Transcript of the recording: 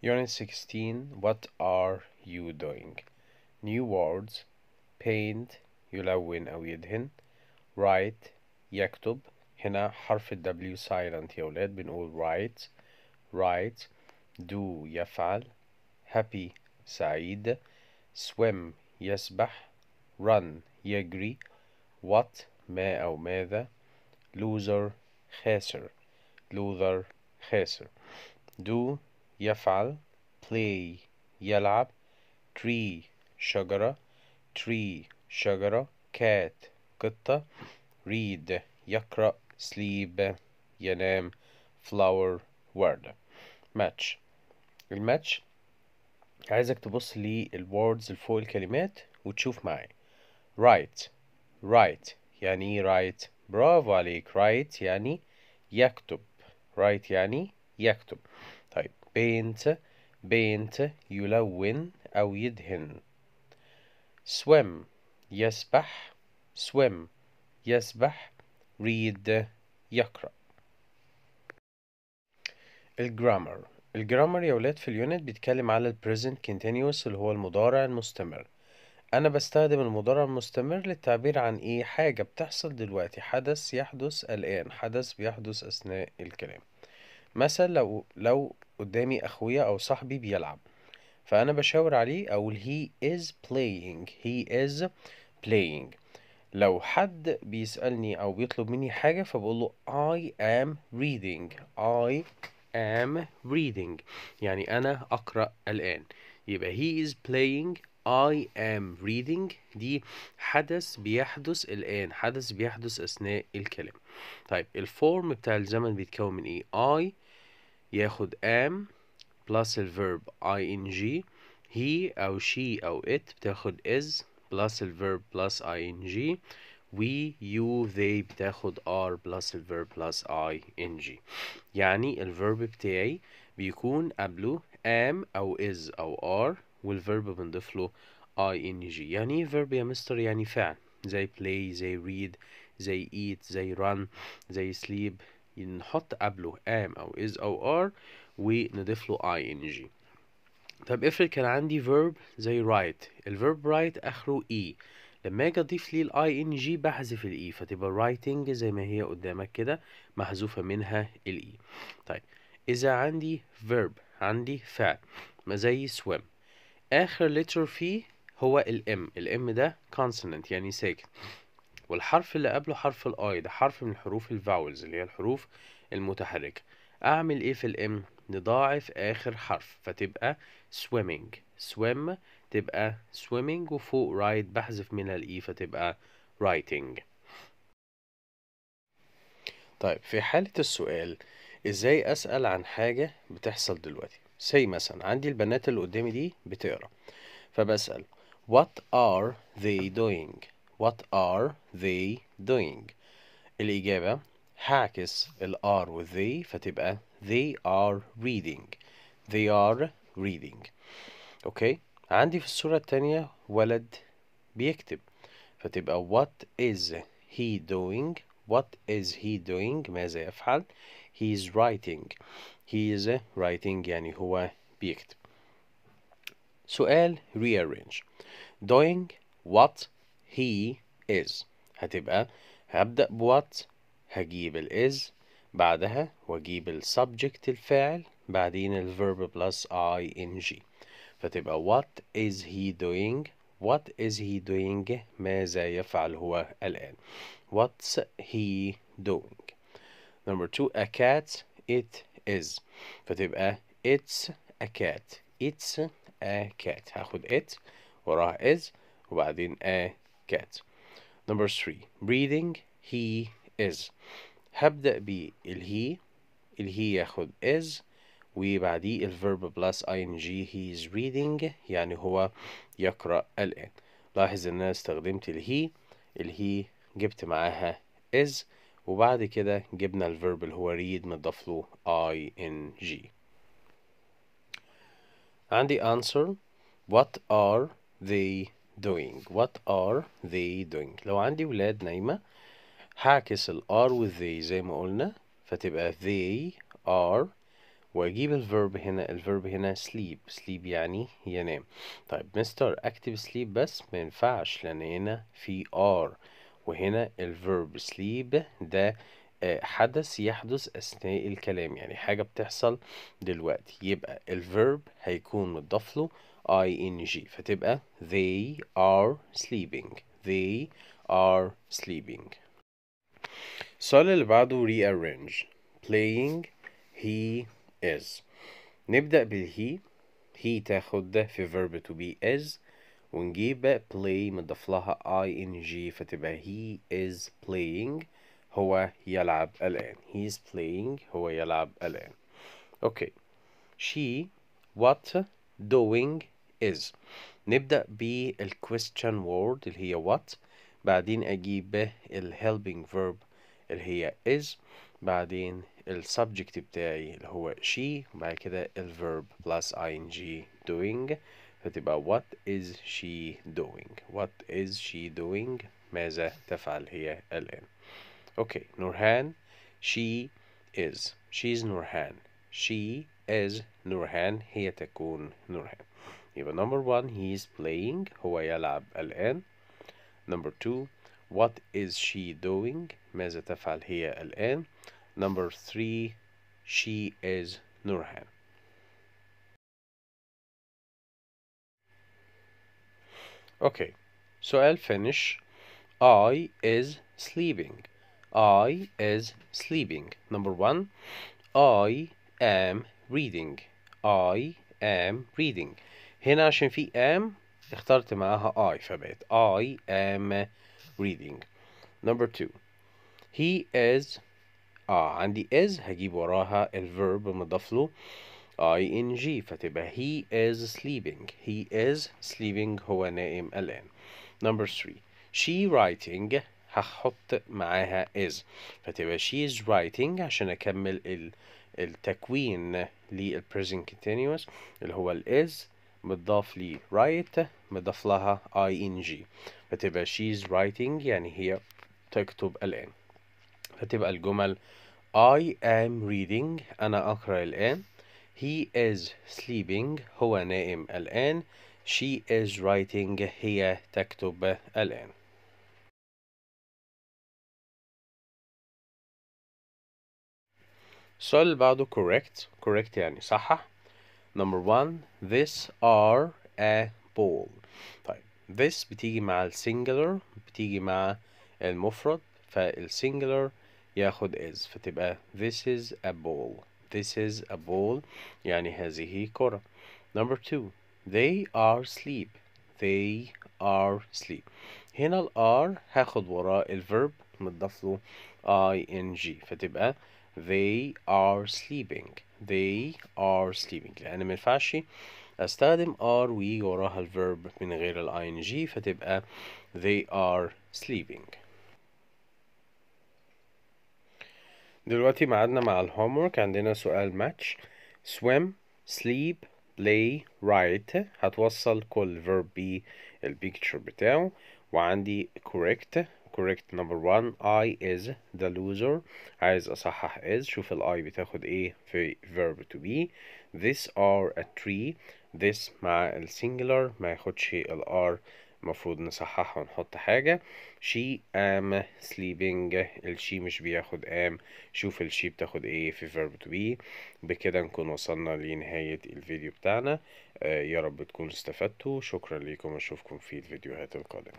Unit 16 What are you doing? New words paint يلون أو يدهن write يكتب هنا حرف W silent يا bin بنقول write write do يفعل happy سعيد swim يسبح run يجري what ما أو ماذا loser خاسر loser خاسر do يفعل play يلعب tree شجرة tree شجرة cat قطة read يقرأ sleep ينام flower وردة match الماتش عايزك تبص الوردز اللي فوق الكلمات وتشوف معايا write write يعني ايه write برافو عليك write يعني يكتب write يعني يكتب paint paint يلون أو يدهن swim يسبح swim يسبح read يقرأ الجرامر الجرامر يا ولاد في اليونت بيتكلم على البريزنت كونتينيوس اللي هو المضارع المستمر انا بستخدم المضارع المستمر للتعبير عن ايه حاجه بتحصل دلوقتي حدث يحدث الان حدث بيحدث اثناء الكلام مثلا لو لو قدامي اخويا او صاحبي بيلعب فانا بشاور عليه اقول he is playing he is playing لو حد بيسألني او بيطلب مني حاجة فبقول له I am reading I am reading يعني انا اقرأ الان يبقى he is playing I am reading دي حدث بيحدث الآن حدث بيحدث أثناء الكلام طيب الفورم بتاع الزمن بيتكون من إيه I ياخد am plus ال verb ing he أو she أو it بتاخد is plus ال verb plus ing we you they بتاخد are plus ال verb plus ing يعني verb بتاعي بيكون قبله am أو is أو are وال بنضيف له ing يعني ايه verb يا مستر يعني فعل زي play زي read زي eat زي run زي sleep نحط قبله am أو is أو are ونضيف له ing طب افرض كان عندي verb زي write الverb write آخره e لما اجي اضيف ليه ال ing بحذف ال e فتبقى writing زي ما هي قدامك كده محذوفه منها ال e طيب اذا عندي verb عندي فعل ما زي swim اخر letter فيه هو الام الام ده consonant يعني ساكن والحرف اللي قبله حرف الاي ده حرف من حروف الفاولز اللي هي الحروف المتحركة اعمل ايه في الام نضاعف اخر حرف فتبقى swimming swim تبقى swimming وفوق right بحذف منها الاي e فتبقى writing طيب في حالة السؤال ازاي اسأل عن حاجة بتحصل دلوقتي زي مثلا عندي البنات اللي قدامي دي بتقرا فبسأل what are they doing What are they doing الإجابة هعكس ال are with they فتبقى eh, they are reading they are reading أوكي عندي في الصورة التانية ولد بيكتب فتبقى what is he doing what is he doing ماذا يفعل he is writing he is eh, writing يعني هو بيكتب سؤال rearrange doing what he is هتبقى هبدأ بوات هجيب ال is بعدها واجيب السبجكت الفاعل بعدين الفيرب بلس اي ان جي فتبقى what is he doing what is he doing ماذا يفعل هو الآن what's he doing number two a cat it is فتبقى it's a cat it's a cat هاخد it وراها is وبعدين a cat number three breathing he is هبدأ بالهي الهي ياخد is وبعديه الفيرب بلس ing he is reading يعني هو يقرأ الآن لاحظ ان انا استخدمت الهي الهي جبت معاها is وبعد كده جبنا الفيرب اللي هو read متضاف له ing عندي answer what are they doing what are they doing لو عندي ولاد نايمة هعكس ال are with they زي ما قلنا فتبقى they are واجيب verb هنا verb هنا sleep sleep يعني ينام طيب مستر اكتب sleep بس ما ينفعش لان هنا في are وهنا verb sleep ده آه، حدث يحدث أثناء الكلام يعني حاجة بتحصل دلوقتي يبقى الفيرب هيكون متضاف له ing فتبقى they are sleeping they are sleeping السؤال اللي بعده rearrange playing he is نبدأ بالهي he تاخد ده في verb to be is ونجيب play مضاف لها ing فتبقى he is playing هو يلعب الآن he is playing هو يلعب الآن okay. she what doing is نبدأ بالquestion word اللي هي what بعدين أجيب به الhelping verb اللي هي is بعدين السبجكت بتاعي اللي هو she بعد كده الverb plus ing doing فتبقى what is she doing what is she doing ماذا تفعل هي الآن أوكي نورهان she is she's نورهان she is نورهان هي تكون نورهان number one he is playing هو يلعب الآن number two what is she doing ماذا تفعل هي الآن number three she is Nurhan. Okay, so I'll finish. I is sleeping. I is sleeping. Number one, I am reading. I am reading. هنا عشان في ام اخترت معاها I فبقت I am reading number two he is اه عندي is هجيب وراها الفيرب مضاف له ing فتبقى he is sleeping he is sleeping هو نائم الآن number three she writing هحط معاها is فتبقى she is writing عشان أكمل التكوين للpresent continuous اللي هو ال is متضاف لي write مضاف لها ing فتبقى she's writing يعني هي تكتب الآن فتبقى الجمل I am reading أنا أقرأ الآن he is sleeping هو نائم الآن she is writing هي تكتب الآن السؤال اللي بعده correct correct يعني صحح Number one, this are a ball. This بتيجي مع ال singular بتيجي مع المفرد فال singular ياخد is فتبقى this is a ball. This is a ball يعني هذه كرة. Number two, they are sleep. They are sleep. هنا ال are هاخد وراء الverb متضاف له ing فتبقى they are sleeping they are sleeping لأن ما ينفعش أستخدم are ويجي وراها الفيرب من غير ال ing فتبقى they are sleeping دلوقتي معادنا مع الهومورك عندنا سؤال ماتش swim sleep play write هتوصل كل verb بالبيكتشر بتاعه وعندي correct correct number one I is the loser عايز أصحح is شوف ال I بتاخد إيه في verb to be This are a tree This مع ال singular ما ياخدش ال R المفروض نصححها ونحط حاجة she am sleeping she مش بياخد am شوف she بتاخد ايه في verb to be بكده نكون وصلنا لنهاية الفيديو بتاعنا آه، يا رب تكونوا استفدتوا شكرا ليكم اشوفكم في الفيديوهات القادمة